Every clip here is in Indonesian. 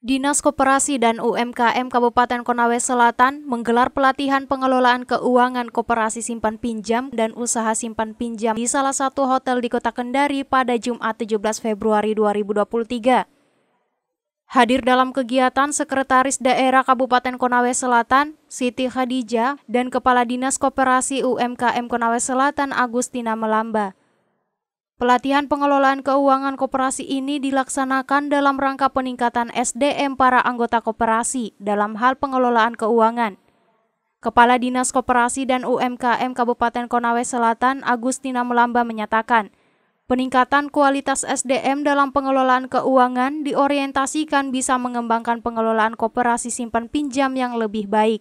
Dinas Koperasi dan UMKM Kabupaten Konawe Selatan menggelar pelatihan pengelolaan keuangan koperasi simpan pinjam dan usaha simpan pinjam di salah satu hotel di Kota Kendari pada Jumat 17 Februari 2023. Hadir dalam kegiatan Sekretaris Daerah Kabupaten Konawe Selatan, Siti Khadijah, dan Kepala Dinas Koperasi UMKM Konawe Selatan Agustina Melamba. Pelatihan pengelolaan keuangan koperasi ini dilaksanakan dalam rangka peningkatan SDM para anggota koperasi dalam hal pengelolaan keuangan. Kepala Dinas Koperasi dan UMKM Kabupaten Konawe Selatan, Agustina Melamba menyatakan, peningkatan kualitas SDM dalam pengelolaan keuangan diorientasikan bisa mengembangkan pengelolaan koperasi simpan pinjam yang lebih baik.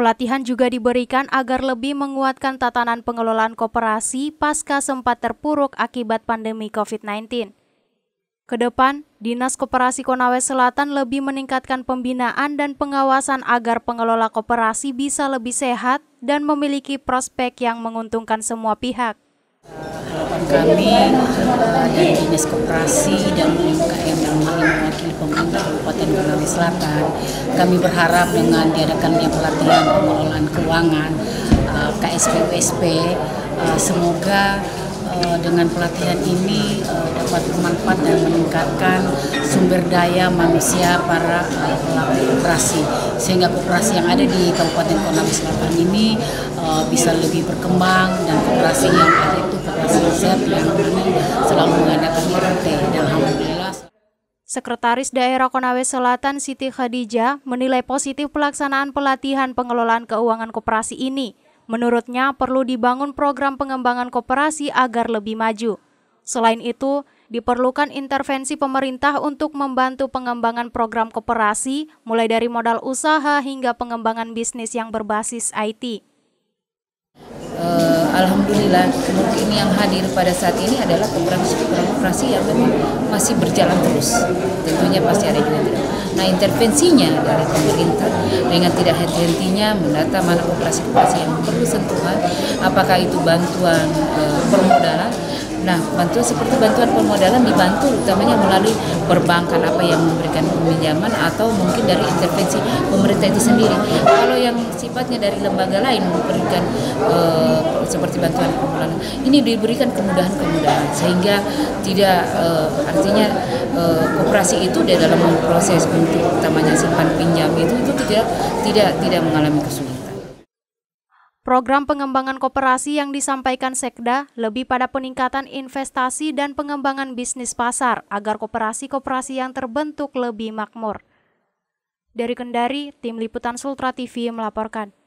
Pelatihan juga diberikan agar lebih menguatkan tatanan pengelolaan koperasi pasca sempat terpuruk akibat pandemi COVID-19. Kedepan, Dinas Koperasi Konawe Selatan lebih meningkatkan pembinaan dan pengawasan agar pengelola koperasi bisa lebih sehat dan memiliki prospek yang menguntungkan semua pihak kami eh, dari Dinas Koperasi dan UMKM yang mewakili pemerintah Kabupaten Pulau Selatan, kami berharap dengan diadakannya pelatihan pengelolaan keuangan eh, KSP USP eh, semoga dengan pelatihan ini dapat bermanfaat dan meningkatkan sumber daya manusia para pelaku koperasi sehingga koperasi yang ada di Kabupaten Pulau Selatan ini bisa lebih berkembang dan koperasi yang ada itu kesehatan selalu mengadakan partai dan alhamdulillah. Sekretaris Daerah Konawe Selatan Siti Khadijah menilai positif pelaksanaan pelatihan pengelolaan keuangan koperasi ini. Menurutnya perlu dibangun program pengembangan koperasi agar lebih maju. Selain itu, diperlukan intervensi pemerintah untuk membantu pengembangan program koperasi mulai dari modal usaha hingga pengembangan bisnis yang berbasis IT. Uh eh, alhamdulillah mungkin yang hadir pada saat ini adalah operasi-operasi yang memang masih berjalan terus. Tentunya pasti ada juga tidak. Nah intervensinya dari pemerintah dengan tidak henti-hentinya mendata mana operasi-operasi yang perlu sentuhan, apakah itu bantuan e, permodalan Nah, bantuan seperti bantuan permodalan dibantu utamanya melalui perbankan apa yang memberikan peminjaman atau mungkin dari intervensi pemerintah itu sendiri. Kalau yang sifatnya dari lembaga lain memberikan eh, seperti bantuan permulaan ini diberikan kemudahan-kemudahan sehingga tidak uh, artinya uh, eh, koperasi itu di dalam proses untuk utamanya simpan pinjam itu itu tidak tidak tidak mengalami kesulitan. Program pengembangan koperasi yang disampaikan Sekda lebih pada peningkatan investasi dan pengembangan bisnis pasar agar koperasi-koperasi yang terbentuk lebih makmur. Dari Kendari, Tim Liputan Sultra TV melaporkan.